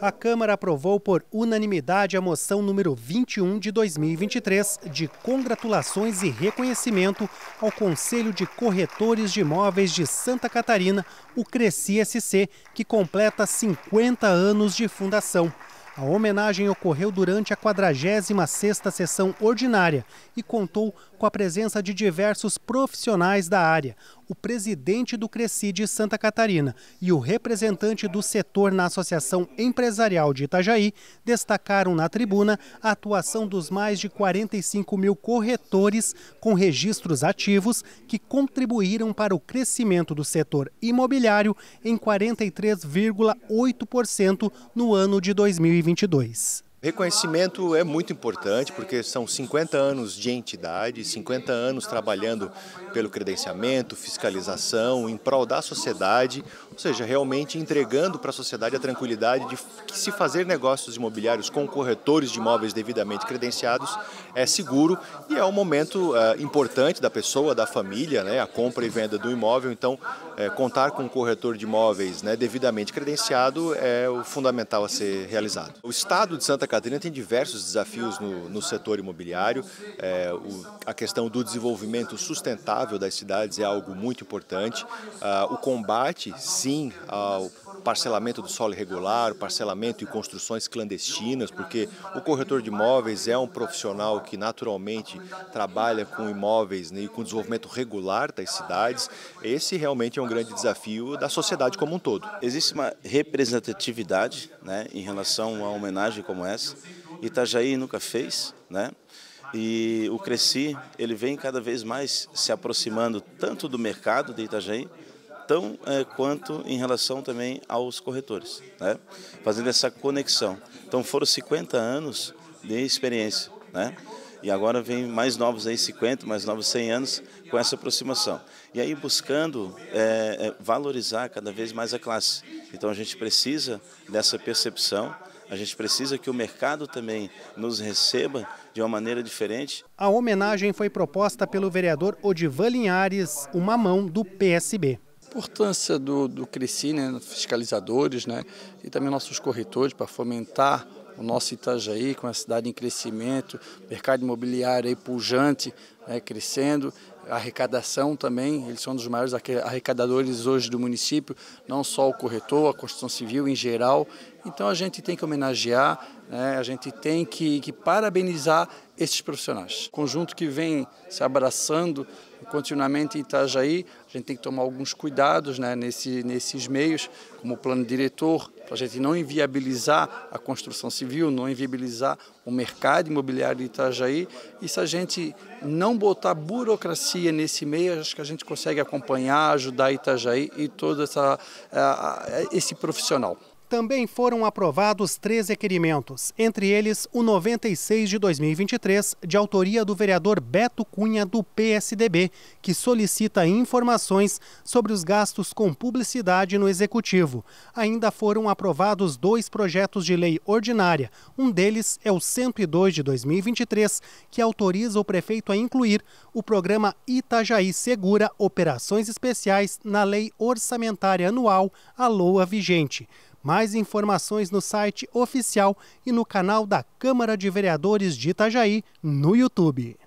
a Câmara aprovou por unanimidade a moção número 21 de 2023 de congratulações e reconhecimento ao Conselho de Corretores de Imóveis de Santa Catarina, o Cresci SC, que completa 50 anos de fundação. A homenagem ocorreu durante a 46ª sessão ordinária e contou com a presença de diversos profissionais da área o presidente do Cresci de Santa Catarina e o representante do setor na Associação Empresarial de Itajaí destacaram na tribuna a atuação dos mais de 45 mil corretores com registros ativos que contribuíram para o crescimento do setor imobiliário em 43,8% no ano de 2022. Reconhecimento é muito importante porque são 50 anos de entidade, 50 anos trabalhando pelo credenciamento, fiscalização, em prol da sociedade, ou seja, realmente entregando para a sociedade a tranquilidade de que se fazer negócios imobiliários com corretores de imóveis devidamente credenciados é seguro e é um momento é, importante da pessoa, da família, né, a compra e venda do imóvel. Então, é, contar com um corretor de imóveis né, devidamente credenciado é o fundamental a ser realizado. O Estado de Santa Catarina tem diversos desafios no, no setor imobiliário. É, o, a questão do desenvolvimento sustentável das cidades é algo muito importante. Ah, o combate, sim, ao parcelamento do solo irregular, parcelamento e construções clandestinas, porque o corretor de imóveis é um profissional que naturalmente trabalha com imóveis né, e com desenvolvimento regular das cidades. Esse realmente é um grande desafio da sociedade como um todo. Existe uma representatividade né, em relação a uma homenagem como essa. Itajaí nunca fez, né? E o Cresci, ele vem cada vez mais se aproximando tanto do mercado de Itajaí, tão é, quanto em relação também aos corretores, né? fazendo essa conexão. Então foram 50 anos de experiência, né? E agora vem mais novos aí, 50, mais novos 100 anos, com essa aproximação. E aí buscando é, valorizar cada vez mais a classe. Então a gente precisa dessa percepção, a gente precisa que o mercado também nos receba de uma maneira diferente. A homenagem foi proposta pelo vereador Odivan Linhares, uma mão do PSB. A importância do, do CRECI, né, fiscalizadores né, e também nossos corretores para fomentar o nosso Itajaí, com a cidade em crescimento, mercado imobiliário aí pujante, né, crescendo, arrecadação também, eles são um dos maiores arrecadadores hoje do município, não só o corretor, a construção civil em geral, então a gente tem que homenagear, né, a gente tem que, que parabenizar esses profissionais. Conjunto que vem se abraçando continuamente em Itajaí, a gente tem que tomar alguns cuidados né, nesse, nesses meios, como o plano diretor, para a gente não inviabilizar a construção civil, não inviabilizar o mercado imobiliário de Itajaí. E se a gente não botar burocracia nesse meio, acho que a gente consegue acompanhar, ajudar Itajaí e todo essa, esse profissional. Também foram aprovados três requerimentos, entre eles o 96 de 2023, de autoria do vereador Beto Cunha, do PSDB, que solicita informações sobre os gastos com publicidade no Executivo. Ainda foram aprovados dois projetos de lei ordinária. Um deles é o 102 de 2023, que autoriza o prefeito a incluir o programa Itajaí Segura Operações Especiais na Lei Orçamentária Anual, a LOA vigente. Mais informações no site oficial e no canal da Câmara de Vereadores de Itajaí no YouTube.